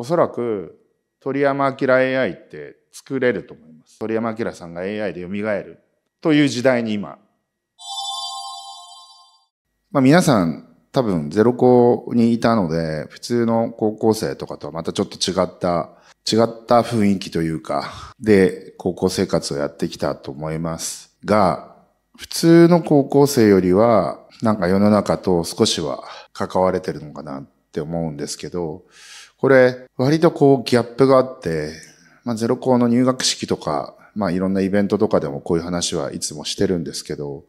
おそらく鳥山明 AI って作れると思います。鳥山明さんが AI で蘇るという時代に今。まあ皆さん多分ゼロ校にいたので、普通の高校生とかとはまたちょっと違った、違った雰囲気というか、で高校生活をやってきたと思いますが、普通の高校生よりはなんか世の中と少しは関われてるのかなって思うんですけど、これ、割とこうギャップがあって、まあ、ゼロ校の入学式とか、まあいろんなイベントとかでもこういう話はいつもしてるんですけど、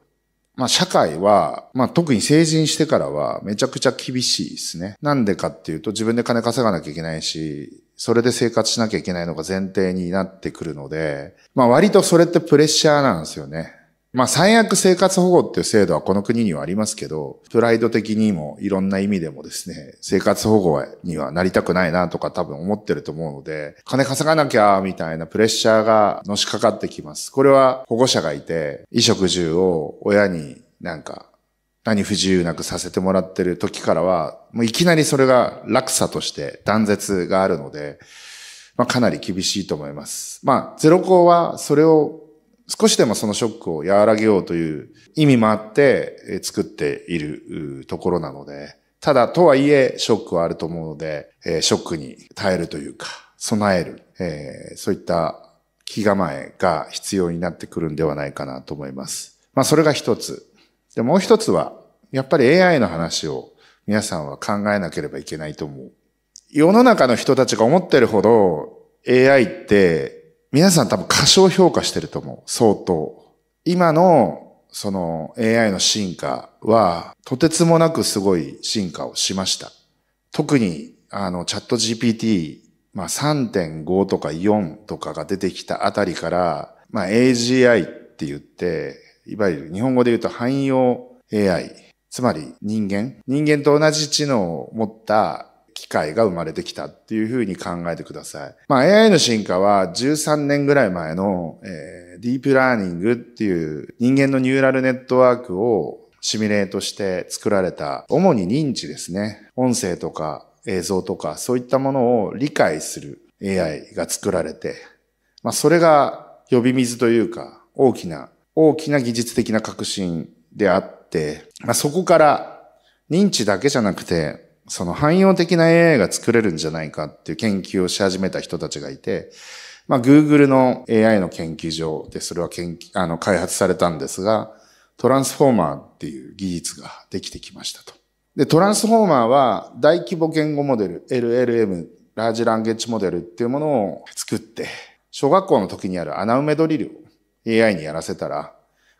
まあ社会は、まあ特に成人してからはめちゃくちゃ厳しいですね。なんでかっていうと自分で金稼がなきゃいけないし、それで生活しなきゃいけないのが前提になってくるので、まあ割とそれってプレッシャーなんですよね。まあ最悪生活保護っていう制度はこの国にはありますけど、プライド的にもいろんな意味でもですね、生活保護にはなりたくないなとか多分思ってると思うので、金稼がなきゃみたいなプレッシャーがのしかかってきます。これは保護者がいて、衣食住を親になんか何不自由なくさせてもらってる時からは、もういきなりそれが落差として断絶があるので、まあかなり厳しいと思います。まあゼロ校はそれを少しでもそのショックを和らげようという意味もあって作っているところなので、ただとはいえショックはあると思うので、ショックに耐えるというか、備える、えー、そういった気構えが必要になってくるんではないかなと思います。まあそれが一つ。で、もう一つは、やっぱり AI の話を皆さんは考えなければいけないと思う。世の中の人たちが思ってるほど AI って皆さん多分過小評価してると思う。相当。今の、その AI の進化は、とてつもなくすごい進化をしました。特に、あの、チャット GPT、まあ3.5とか4とかが出てきたあたりから、まあ AGI って言って、いわゆる日本語で言うと汎用 AI。つまり人間。人間と同じ知能を持った機械が生まれてきたっていうふうに考えてください。まあ、AI の進化は13年ぐらい前の、えー、ディープラーニングっていう人間のニューラルネットワークをシミュレートして作られた、主に認知ですね。音声とか映像とか、そういったものを理解する AI が作られて、まあ、それが呼び水というか、大きな、大きな技術的な革新であって、まあ、そこから認知だけじゃなくて、その汎用的な AI が作れるんじゃないかっていう研究をし始めた人たちがいて、まあ、Google の AI の研究所でそれは研あの開発されたんですが、トランスフォーマーっていう技術ができてきましたと。で、トランスフォーマーは大規模言語モデル、LLM、ラージランゲッジモデルっていうものを作って、小学校の時にある穴埋めドリルを AI にやらせたら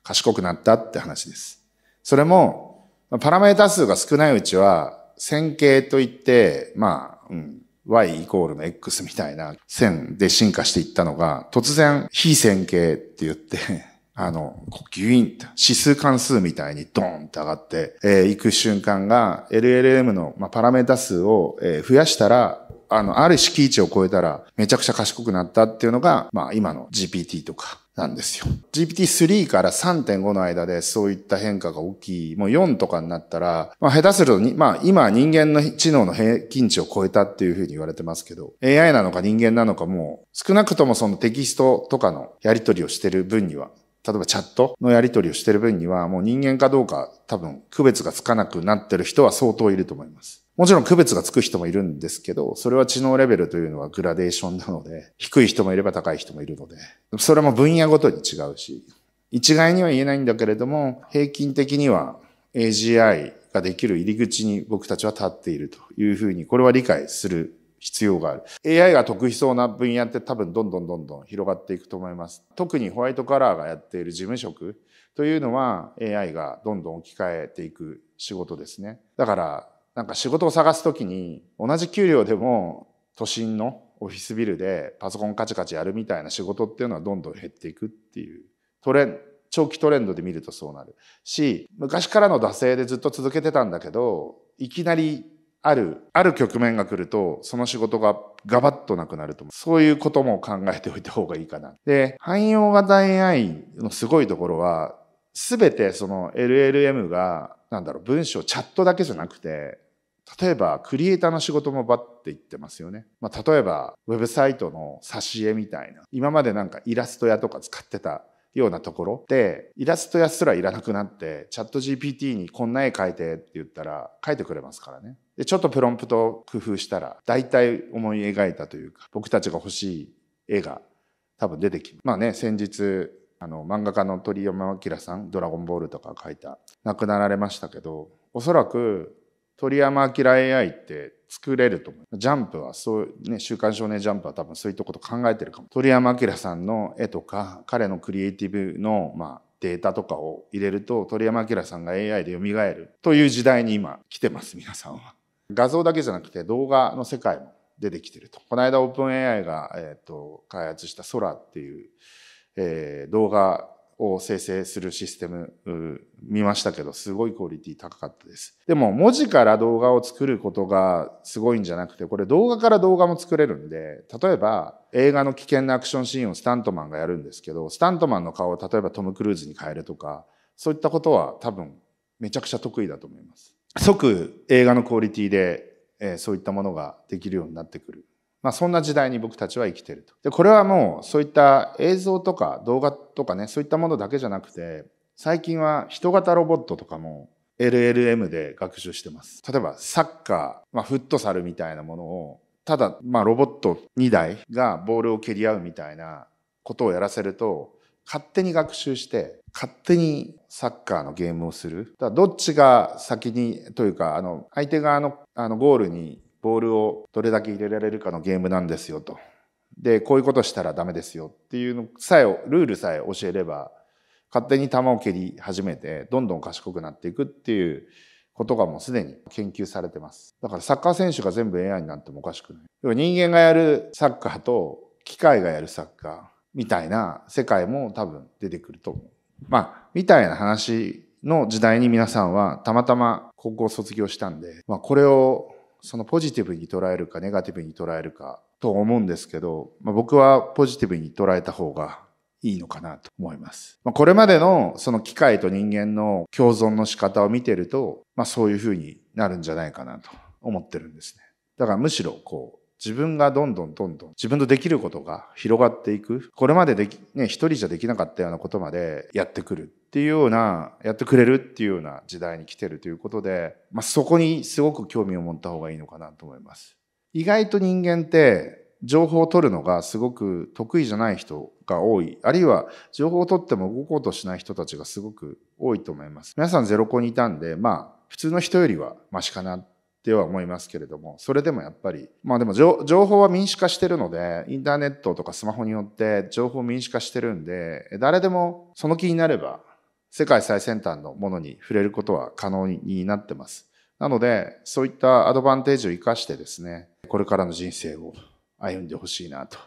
賢くなったって話です。それも、パラメータ数が少ないうちは線形といって、まあ、うん、y イコールの x みたいな線で進化していったのが、突然非線形って言って あの、ギュインっ指数関数みたいにドーンって上がって、えー、行く瞬間が LLM の、まあ、パラメータ数を、えー、増やしたら、あの、ある式位置を超えたらめちゃくちゃ賢くなったっていうのが、まあ今の GPT とかなんですよ。GPT-3 から3.5の間でそういった変化が大きい。もう4とかになったら、まあ下手するとに、まあ今人間の知能の平均値を超えたっていうふうに言われてますけど、AI なのか人間なのかも少なくともそのテキストとかのやり取りをしてる分には、例えばチャットのやり取りをしてる分にはもう人間かどうか多分区別がつかなくなってる人は相当いると思います。もちろん区別がつく人もいるんですけど、それは知能レベルというのはグラデーションなので、低い人もいれば高い人もいるので、それも分野ごとに違うし、一概には言えないんだけれども、平均的には AGI ができる入り口に僕たちは立っているというふうに、これは理解する必要がある。AI が得意そうな分野って多分どんどんどんどん広がっていくと思います。特にホワイトカラーがやっている事務職というのは AI がどんどん置き換えていく仕事ですね。だからなんか仕事を探すときに、同じ給料でも都心のオフィスビルでパソコンカチカチやるみたいな仕事っていうのはどんどん減っていくっていうトレン長期トレンドで見るとそうなるし昔からの惰性でずっと続けてたんだけどいきなりあるある局面が来るとその仕事がガバッとなくなると思うそういうことも考えておいた方がいいかなで汎用型 AI のすごいところは全てその LLM がなんだろう文章チャットだけじゃなくて例えば、クリエイターの仕事もバッて言ってますよね。まあ、例えば、ウェブサイトの挿絵みたいな、今までなんかイラスト屋とか使ってたようなところで、イラスト屋すらいらなくなって、チャット GPT にこんな絵描いてって言ったら、描いてくれますからね。で、ちょっとプロンプトを工夫したら、大体思い描いたというか、僕たちが欲しい絵が多分出てきます。まあね、先日、あの、漫画家の鳥山明さん、ドラゴンボールとか描いた、亡くなられましたけど、おそらく鳥山明 AI って作れると思う。ジャンプはそう、ね、週刊少年ジャンプは多分そういったこと考えてるかも。鳥山明さんの絵とか、彼のクリエイティブの、まあ、データとかを入れると、鳥山明さんが AI で蘇るという時代に今来てます、皆さんは。画像だけじゃなくて動画の世界も出てきてると。この間オープン a i が、えーと、開発した空っていう、えー、動画を生成するシステム見ましたけど、すごいクオリティ高かったです。でも文字から動画を作ることがすごいんじゃなくて、これ動画から動画も作れるんで、例えば映画の危険なアクションシーンをスタントマンがやるんですけど、スタントマンの顔を例えばトム・クルーズに変えるとか、そういったことは多分めちゃくちゃ得意だと思います。即映画のクオリティで、えそういったものができるようになってくるまあ、そんな時代に僕たちは生きてると。で、これはもうそういった映像とか動画とかね、そういったものだけじゃなくて、最近は人型ロボットとかも LLM で学習してます。例えばサッカー、まあ、フットサルみたいなものを、ただ、まあ、ロボット2台がボールを蹴り合うみたいなことをやらせると、勝手に学習して、勝手にサッカーのゲームをする。だどっちが先に、というか、あの、相手側のあのゴールにボールをどれだけ入れられるかのゲームなんですよと。で、こういうことしたらダメですよっていうのさえ、ルールさえ教えれば、勝手に球を蹴り始めて、どんどん賢くなっていくっていうことがもうすでに研究されてます。だからサッカー選手が全部 AI になってもおかしくない。要は人間がやるサッカーと機械がやるサッカーみたいな世界も多分出てくると思う。まあ、みたいな話の時代に皆さんはたまたま高校卒業したんで、まあこれをそのポジティブに捉えるかネガティブに捉えるかと思うんですけど、まあ、僕はポジティブに捉えた方がいいのかなと思います。まあ、これまでのその機械と人間の共存の仕方を見てると、まあ、そういうふうになるんじゃないかなと思ってるんですね。だからむしろこう自分がどんどんどんどん自分のできることが広がっていく。これまででき、ね、一人じゃできなかったようなことまでやってくるっていうような、やってくれるっていうような時代に来てるということで、まあ、そこにすごく興味を持った方がいいのかなと思います。意外と人間って情報を取るのがすごく得意じゃない人が多い。あるいは情報を取っても動こうとしない人たちがすごく多いと思います。皆さんゼロコにいたんで、まあ普通の人よりはマシかなっては思いますけれども、それでもやっぱり、まあでも情報は民主化してるので、インターネットとかスマホによって情報民主化してるんで、誰でもその気になれば世界最先端のものに触れることは可能になってます。なので、そういったアドバンテージを生かしてですね、これからの人生を歩んでほしいなと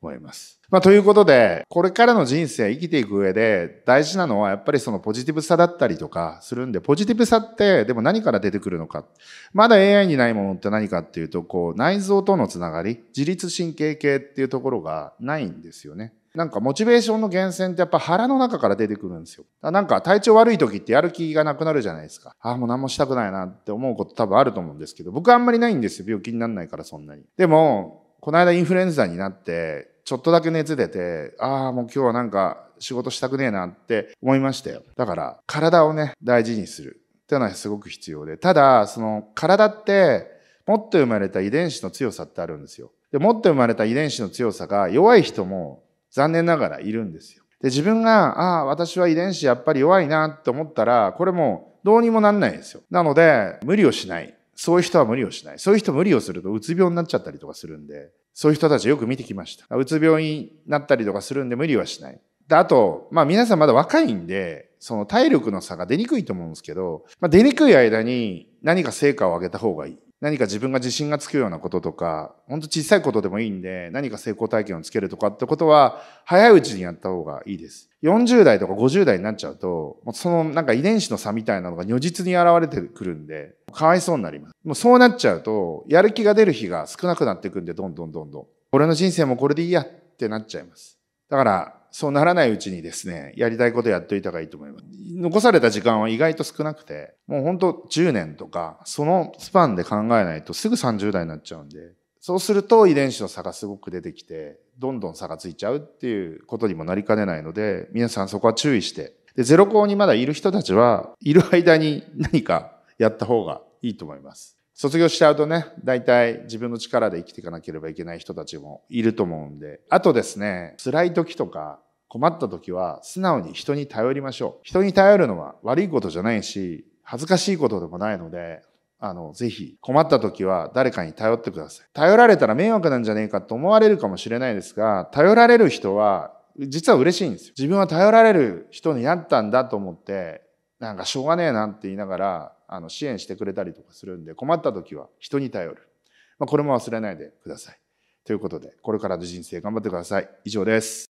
思います。まあ、ということで、これからの人生生きていく上で大事なのはやっぱりそのポジティブさだったりとかするんで、ポジティブさってでも何から出てくるのか。まだ AI にないものって何かっていうと、こう内臓とのつながり、自律神経系っていうところがないんですよね。なんかモチベーションの源泉ってやっぱ腹の中から出てくるんですよ。なんか体調悪い時ってやる気がなくなるじゃないですか。ああ、もう何もしたくないなって思うこと多分あると思うんですけど、僕はあんまりないんですよ。病気にならないからそんなに。でも、この間インフルエンザになって、ちょっとだけ熱出て、ああ、もう今日はなんか仕事したくねえなって思いましたよ。だから、体をね、大事にするっていうのはすごく必要で。ただ、その体って、持って生まれた遺伝子の強さってあるんですよ。で、持って生まれた遺伝子の強さが弱い人も残念ながらいるんですよ。で、自分が、ああ、私は遺伝子やっぱり弱いなって思ったら、これもどうにもなんないんですよ。なので、無理をしない。そういう人は無理をしない。そういう人無理をするとうつ病になっちゃったりとかするんで、そういう人たちよく見てきました。うつ病になったりとかするんで無理はしない。で、あと、まあ皆さんまだ若いんで、その体力の差が出にくいと思うんですけど、まあ、出にくい間に何か成果を上げた方がいい。何か自分が自信がつくようなこととか、ほんと小さいことでもいいんで、何か成功体験をつけるとかってことは、早いうちにやった方がいいです。40代とか50代になっちゃうと、そのなんか遺伝子の差みたいなのが如実に現れてくるんで、かわいそうになります。もうそうなっちゃうと、やる気が出る日が少なくなってくんで、どんどんどんどん。俺の人生もこれでいいやってなっちゃいます。だから、そうならないうちにですね、やりたいことやっといた方がいいと思います。残された時間は意外と少なくて、もうほんと10年とか、そのスパンで考えないとすぐ30代になっちゃうんで、そうすると遺伝子の差がすごく出てきて、どんどん差がついちゃうっていうことにもなりかねないので、皆さんそこは注意して、でゼロ校にまだいる人たちは、いる間に何かやった方がいいと思います。卒業しちゃうとね、大体自分の力で生きていかなければいけない人たちもいると思うんで、あとですね、辛い時とか困った時は素直に人に頼りましょう。人に頼るのは悪いことじゃないし、恥ずかしいことでもないので、あの、ぜひ困った時は誰かに頼ってください。頼られたら迷惑なんじゃねえかと思われるかもしれないですが、頼られる人は実は嬉しいんですよ。自分は頼られる人になったんだと思って、なんかしょうがねえなんて言いながらあの支援してくれたりとかするんで困った時は人に頼る、まあ、これも忘れないでくださいということでこれからの人生頑張ってください以上です